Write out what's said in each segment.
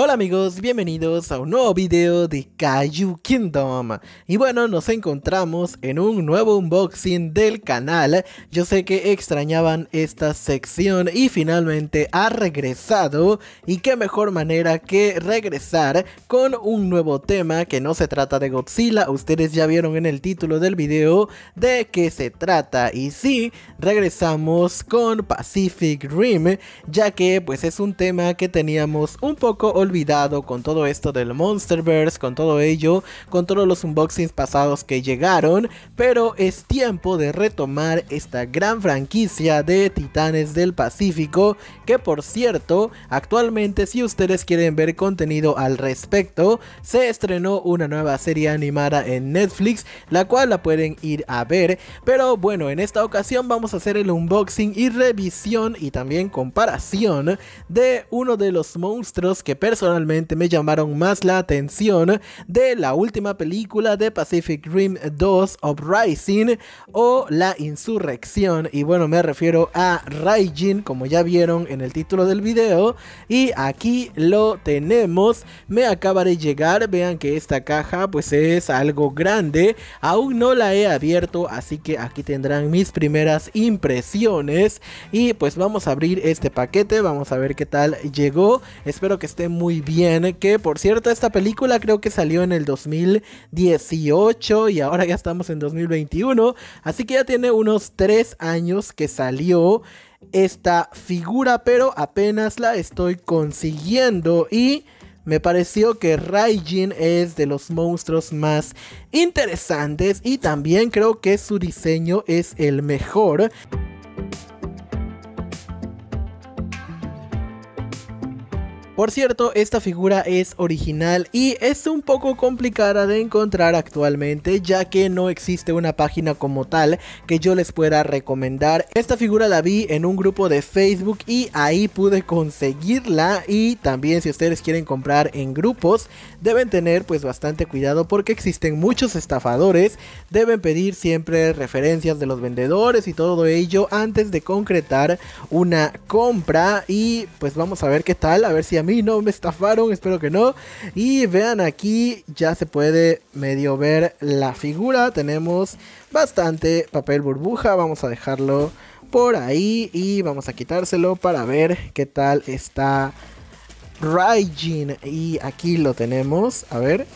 Hola amigos, bienvenidos a un nuevo video de Kaiju Kingdom Y bueno, nos encontramos en un nuevo unboxing del canal Yo sé que extrañaban esta sección y finalmente ha regresado Y qué mejor manera que regresar con un nuevo tema que no se trata de Godzilla Ustedes ya vieron en el título del video de qué se trata Y sí, regresamos con Pacific Rim Ya que pues es un tema que teníamos un poco olvidado olvidado con todo esto del Monsterverse, con todo ello, con todos los unboxings pasados que llegaron, pero es tiempo de retomar esta gran franquicia de Titanes del Pacífico, que por cierto, actualmente si ustedes quieren ver contenido al respecto, se estrenó una nueva serie animada en Netflix, la cual la pueden ir a ver, pero bueno, en esta ocasión vamos a hacer el unboxing y revisión y también comparación de uno de los monstruos que personalmente me llamaron más la atención de la última película de Pacific Rim 2 Uprising o La Insurrección. Y bueno, me refiero a Raijin, como ya vieron en el título del video. Y aquí lo tenemos. Me acaba de llegar. Vean que esta caja pues es algo grande. Aún no la he abierto, así que aquí tendrán mis primeras impresiones. Y pues vamos a abrir este paquete. Vamos a ver qué tal llegó. Espero que esté muy muy bien. Que por cierto, esta película creo que salió en el 2018 y ahora ya estamos en 2021. Así que ya tiene unos tres años que salió esta figura, pero apenas la estoy consiguiendo y... Me pareció que Raijin es de los monstruos más interesantes y también creo que su diseño es el mejor. Por cierto, esta figura es original y es un poco complicada de encontrar actualmente ya que no existe una página como tal que yo les pueda recomendar. Esta figura la vi en un grupo de Facebook y ahí pude conseguirla y también si ustedes quieren comprar en grupos deben tener pues bastante cuidado porque existen muchos estafadores, deben pedir siempre referencias de los vendedores y todo ello antes de concretar una compra y pues vamos a ver qué tal, a ver si a mí no me estafaron, espero que no. Y vean aquí, ya se puede medio ver la figura. Tenemos bastante papel burbuja, vamos a dejarlo por ahí y vamos a quitárselo para ver qué tal está Raijin. Y aquí lo tenemos, a ver.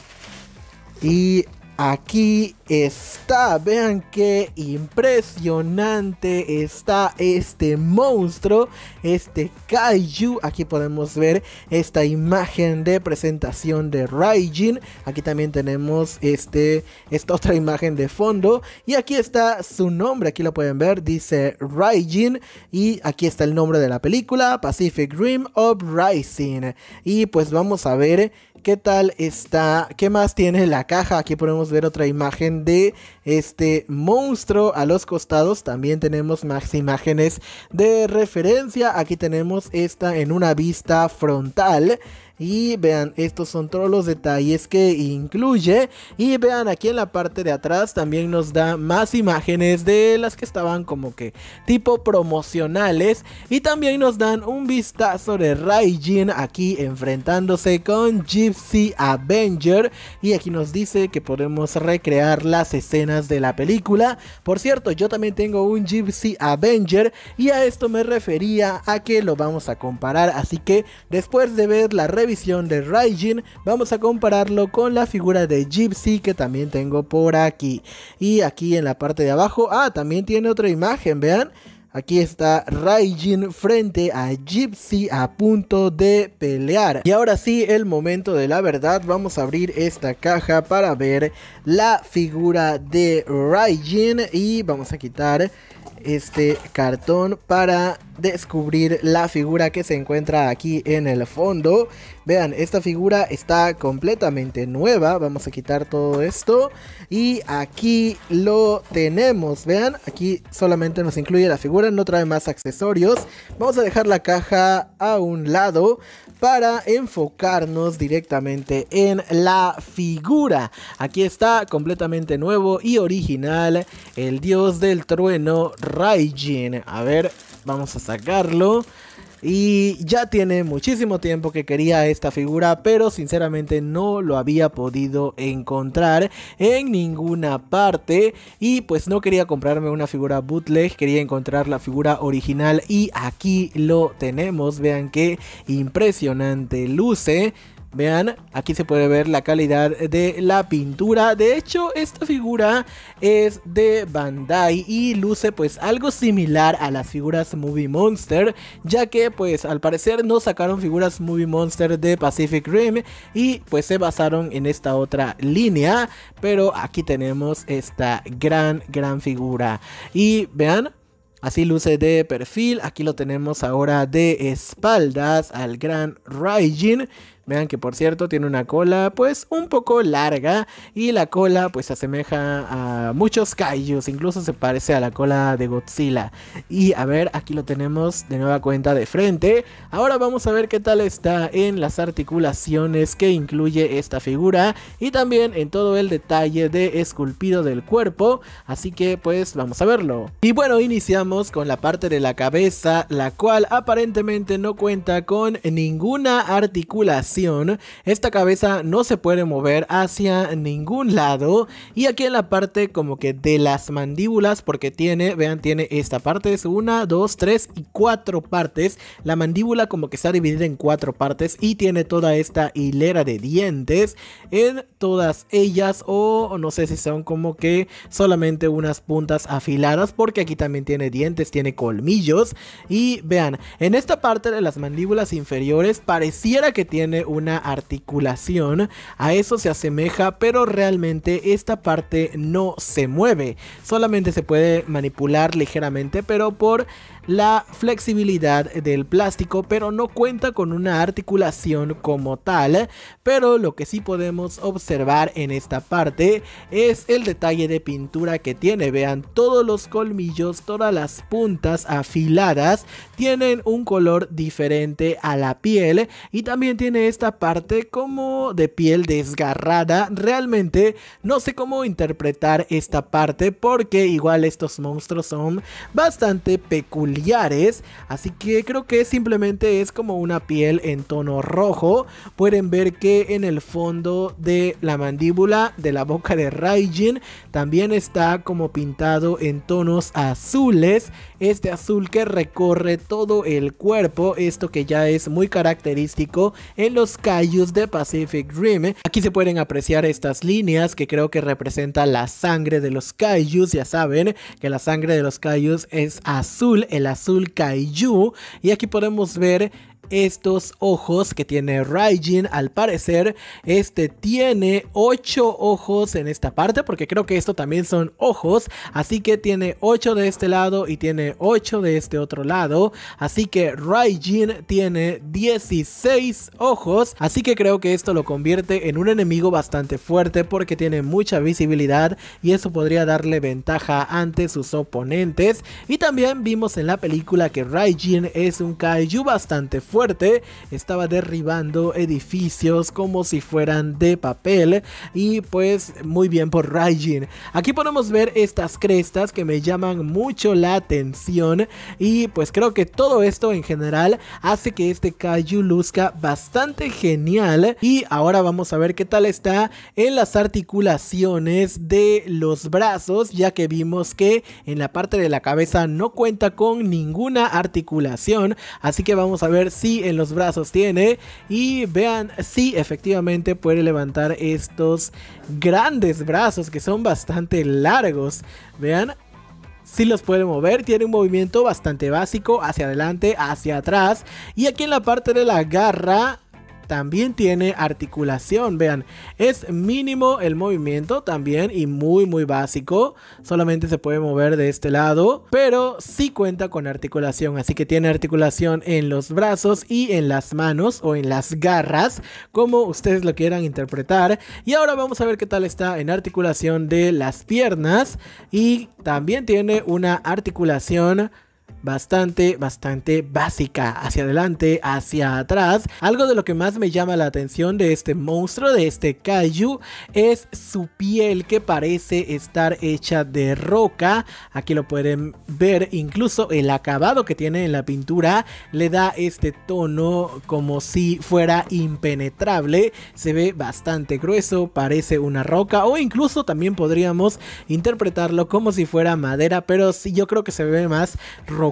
Y Aquí está, vean qué impresionante está este monstruo, este Kaiju. Aquí podemos ver esta imagen de presentación de Raijin. Aquí también tenemos este, esta otra imagen de fondo. Y aquí está su nombre, aquí lo pueden ver, dice Raijin. Y aquí está el nombre de la película, Pacific Dream Uprising. Y pues vamos a ver ¿Qué tal está? ¿Qué más tiene la caja? Aquí podemos ver otra imagen de este monstruo a los costados. También tenemos más imágenes de referencia. Aquí tenemos esta en una vista frontal. Y vean, estos son todos los detalles que incluye. Y vean, aquí en la parte de atrás también nos da más imágenes de las que estaban como que tipo promocionales. Y también nos dan un vistazo de Raijin aquí enfrentándose con Gypsy Avenger. Y aquí nos dice que podemos recrear las escenas de la película. Por cierto, yo también tengo un Gypsy Avenger. Y a esto me refería a que lo vamos a comparar. Así que después de ver la red Visión de Raijin, vamos a compararlo con la figura de Gypsy que también tengo por aquí. Y aquí en la parte de abajo, ah, también tiene otra imagen, vean. Aquí está Raijin frente a Gypsy a punto de pelear. Y ahora sí, el momento de la verdad. Vamos a abrir esta caja para ver la figura de Raijin. Y vamos a quitar este cartón para descubrir la figura que se encuentra aquí en el fondo. Vean, esta figura está completamente nueva. Vamos a quitar todo esto. Y aquí lo tenemos. Vean, aquí solamente nos incluye la figura, no trae más accesorios. Vamos a dejar la caja a un lado para enfocarnos directamente en la figura. Aquí está completamente nuevo y original el dios del trueno Raijin. A ver, vamos a sacarlo. Y ya tiene muchísimo tiempo que quería esta figura, pero sinceramente no lo había podido encontrar en ninguna parte. Y pues no quería comprarme una figura bootleg, quería encontrar la figura original y aquí lo tenemos. Vean qué impresionante luce. Vean, aquí se puede ver la calidad de la pintura. De hecho, esta figura es de Bandai y luce pues algo similar a las figuras Movie Monster, ya que pues al parecer no sacaron figuras Movie Monster de Pacific Rim y pues se basaron en esta otra línea, pero aquí tenemos esta gran, gran figura. Y vean, Así luce de perfil, aquí lo tenemos ahora de espaldas al gran Raijin Vean que por cierto tiene una cola pues un poco larga y la cola pues se asemeja a muchos kaijus, incluso se parece a la cola de Godzilla. Y a ver, aquí lo tenemos de nueva cuenta de frente. Ahora vamos a ver qué tal está en las articulaciones que incluye esta figura y también en todo el detalle de esculpido del cuerpo, así que pues vamos a verlo. Y bueno, iniciamos con la parte de la cabeza, la cual aparentemente no cuenta con ninguna articulación esta cabeza no se puede mover hacia ningún lado y aquí en la parte como que de las mandíbulas porque tiene, vean, tiene esta parte, es una, dos, tres y cuatro partes, la mandíbula como que está dividida en cuatro partes y tiene toda esta hilera de dientes en todas ellas o no sé si son como que solamente unas puntas afiladas porque aquí también tiene dientes, tiene colmillos y vean, en esta parte de las mandíbulas inferiores pareciera que tiene una articulación, a eso se asemeja, pero realmente esta parte no se mueve, solamente se puede manipular ligeramente, pero por la flexibilidad del plástico, pero no cuenta con una articulación como tal. Pero lo que sí podemos observar en esta parte es el detalle de pintura que tiene. Vean, todos los colmillos, todas las puntas afiladas tienen un color diferente a la piel y también tiene esta parte como de piel desgarrada. Realmente no sé cómo interpretar esta parte porque igual estos monstruos son bastante peculiares así que creo que simplemente es como una piel en tono rojo. Pueden ver que en el fondo de la mandíbula de la boca de Raijin también está como pintado en tonos azules, este azul que recorre todo el cuerpo, esto que ya es muy característico en los callos de Pacific Rim. Aquí se pueden apreciar estas líneas que creo que representan la sangre de los Kaijus, ya saben que la sangre de los Kaijus es azul, el azul Kaiju y aquí podemos ver estos ojos que tiene Raijin. Al parecer, este tiene 8 ojos en esta parte, porque creo que esto también son ojos. Así que tiene 8 de este lado y tiene 8 de este otro lado. Así que Raijin tiene 16 ojos. Así que creo que esto lo convierte en un enemigo bastante fuerte porque tiene mucha visibilidad y eso podría darle ventaja ante sus oponentes. Y también vimos en la película que Raijin es un kaiju bastante fuerte estaba derribando edificios como si fueran de papel y pues muy bien por Raijin. Aquí podemos ver estas crestas que me llaman mucho la atención y pues creo que todo esto en general hace que este Kaiju luzca bastante genial y ahora vamos a ver qué tal está en las articulaciones de los brazos ya que vimos que en la parte de la cabeza no cuenta con ninguna articulación así que vamos a ver si en los brazos tiene. Y vean si efectivamente puede levantar estos grandes brazos que son bastante largos. Vean, Si los puede mover, tiene un movimiento bastante básico hacia adelante, hacia atrás y aquí en la parte de la garra también tiene articulación, vean, es mínimo el movimiento también y muy muy básico, solamente se puede mover de este lado, pero sí cuenta con articulación, así que tiene articulación en los brazos y en las manos o en las garras, como ustedes lo quieran interpretar. Y ahora vamos a ver qué tal está en articulación de las piernas y también tiene una articulación bastante, bastante básica. Hacia adelante, hacia atrás. Algo de lo que más me llama la atención de este monstruo, de este kaiju, es su piel que parece estar hecha de roca. Aquí lo pueden ver, incluso el acabado que tiene en la pintura le da este tono como si fuera impenetrable. Se ve bastante grueso, parece una roca o incluso también podríamos interpretarlo como si fuera madera, pero sí, yo creo que se ve más roca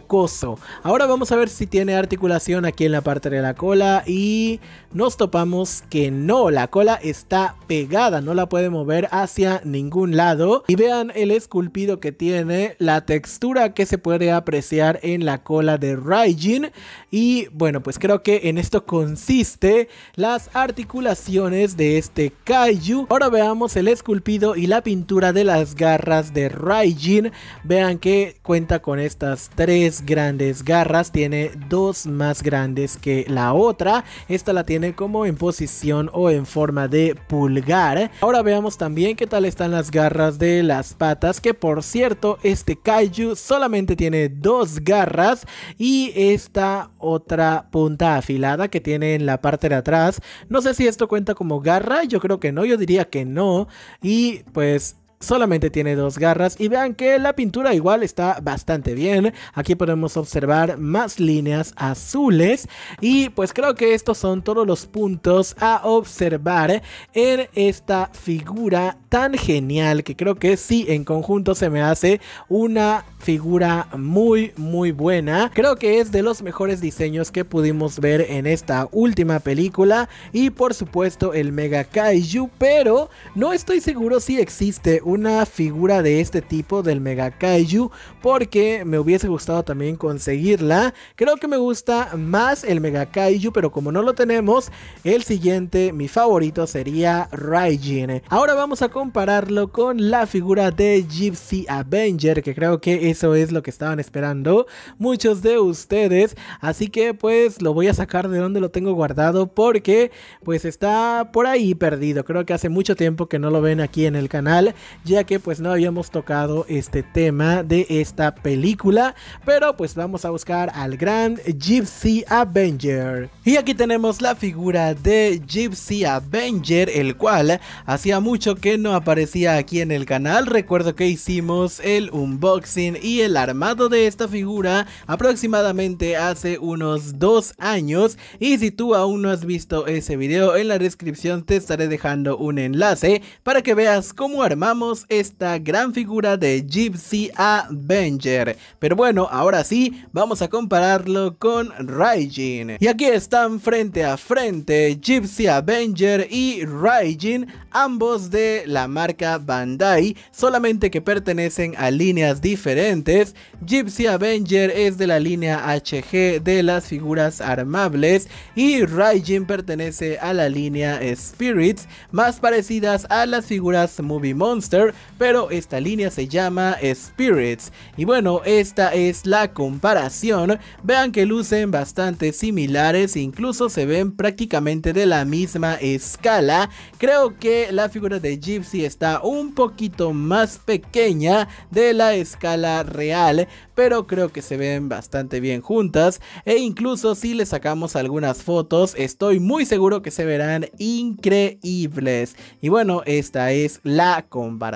Ahora vamos a ver si tiene articulación aquí en la parte de la cola y nos topamos que no, la cola está pegada, no la puede mover hacia ningún lado. Y vean el esculpido que tiene, la textura que se puede apreciar en la cola de Raijin. Y bueno, pues creo que en esto consiste las articulaciones de este Kaiju. Ahora veamos el esculpido y la pintura de las garras de Raijin. Vean que cuenta con estas tres grandes garras, tiene dos más grandes que la otra. Esta la tiene como en posición o en forma de pulgar. Ahora veamos también qué tal están las garras de las patas, que por cierto, este kaiju solamente tiene dos garras y esta otra punta afilada que tiene en la parte de atrás. No sé si esto cuenta como garra, yo creo que no, yo diría que no. Y pues solamente tiene dos garras y vean que la pintura igual está bastante bien. Aquí podemos observar más líneas azules y pues creo que estos son todos los puntos a observar en esta figura tan genial que creo que sí en conjunto se me hace una figura muy muy buena. Creo que es de los mejores diseños que pudimos ver en esta última película y por supuesto el Mega Kaiju pero no estoy seguro si existe una figura de este tipo del Mega Kaiju porque me hubiese gustado también conseguirla. Creo que me gusta más el Mega Kaiju, pero como no lo tenemos, el siguiente, mi favorito sería Raijin. Ahora vamos a compararlo con la figura de Gypsy Avenger, que creo que eso es lo que estaban esperando muchos de ustedes. Así que pues lo voy a sacar de donde lo tengo guardado porque pues está por ahí perdido. Creo que hace mucho tiempo que no lo ven aquí en el canal ya que pues no habíamos tocado este tema de esta película, pero pues vamos a buscar al gran Gypsy Avenger. Y aquí tenemos la figura de Gypsy Avenger, el cual hacía mucho que no aparecía aquí en el canal, recuerdo que hicimos el unboxing y el armado de esta figura aproximadamente hace unos dos años y si tú aún no has visto ese video en la descripción te estaré dejando un enlace para que veas cómo armamos esta gran figura de Gypsy Avenger. Pero bueno, ahora sí, vamos a compararlo con Raijin. Y aquí están frente a frente Gypsy Avenger y Raijin, ambos de la marca Bandai, solamente que pertenecen a líneas diferentes. Gypsy Avenger es de la línea HG de las figuras armables y Raijin pertenece a la línea Spirits, más parecidas a las figuras Movie Monster pero esta línea se llama Spirits. Y bueno, esta es la comparación. Vean que lucen bastante similares, incluso se ven prácticamente de la misma escala. Creo que la figura de Gypsy está un poquito más pequeña de la escala real, pero creo que se ven bastante bien juntas. E incluso si le sacamos algunas fotos, estoy muy seguro que se verán increíbles. Y bueno, esta es la comparación.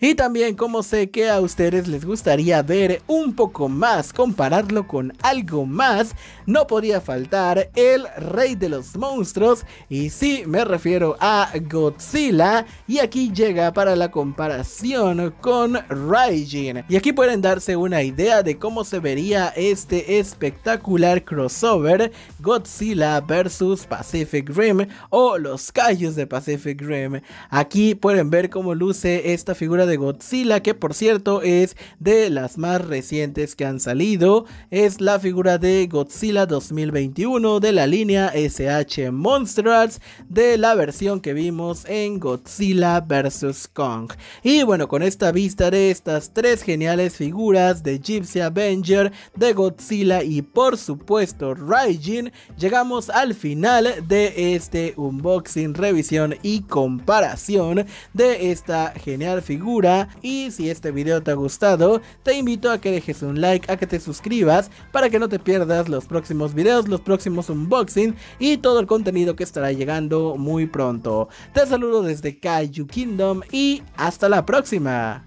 Y también como sé que a ustedes les gustaría ver un poco más, compararlo con algo más, no podía faltar el rey de los monstruos y sí me refiero a Godzilla y aquí llega para la comparación con Raijin. Y aquí pueden darse una idea de cómo se vería este espectacular crossover Godzilla vs Pacific Rim o los callos de Pacific Rim. Aquí pueden ver cómo luce esta figura de Godzilla, que por cierto es de las más recientes que han salido. Es la figura de Godzilla 2021 de la línea SH Monsters de la versión que vimos en Godzilla vs. Kong. Y bueno, con esta vista de estas tres geniales figuras de Gypsy Avenger, de Godzilla y por supuesto Raijin, llegamos al final de este unboxing, revisión y comparación de esta genial figura. Y si este video te ha gustado, te invito a que dejes un like, a que te suscribas para que no te pierdas los próximos videos, los próximos unboxing y todo el contenido que estará llegando muy pronto. Te saludo desde Kaiju Kingdom y hasta la próxima.